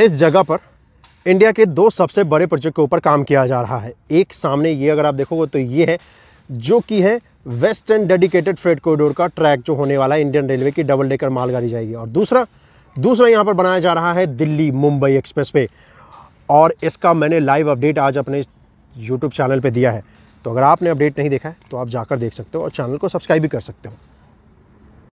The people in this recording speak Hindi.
इस जगह पर इंडिया के दो सबसे बड़े प्रोजेक्ट के ऊपर काम किया जा रहा है एक सामने ये अगर आप देखोगे तो ये है जो कि है वेस्टर्न डेडिकेटेड फ्रेड कॉरिडोर का ट्रैक जो होने वाला है इंडियन रेलवे की डबल डेकर मालगाड़ी जाएगी और दूसरा दूसरा यहाँ पर बनाया जा रहा है दिल्ली मुंबई एक्सप्रेस वे और इसका मैंने लाइव अपडेट आज अपने यूट्यूब चैनल पर दिया है तो अगर आपने अपडेट नहीं देखा है तो आप जाकर देख सकते हो और चैनल को सब्सक्राइब भी कर सकते हो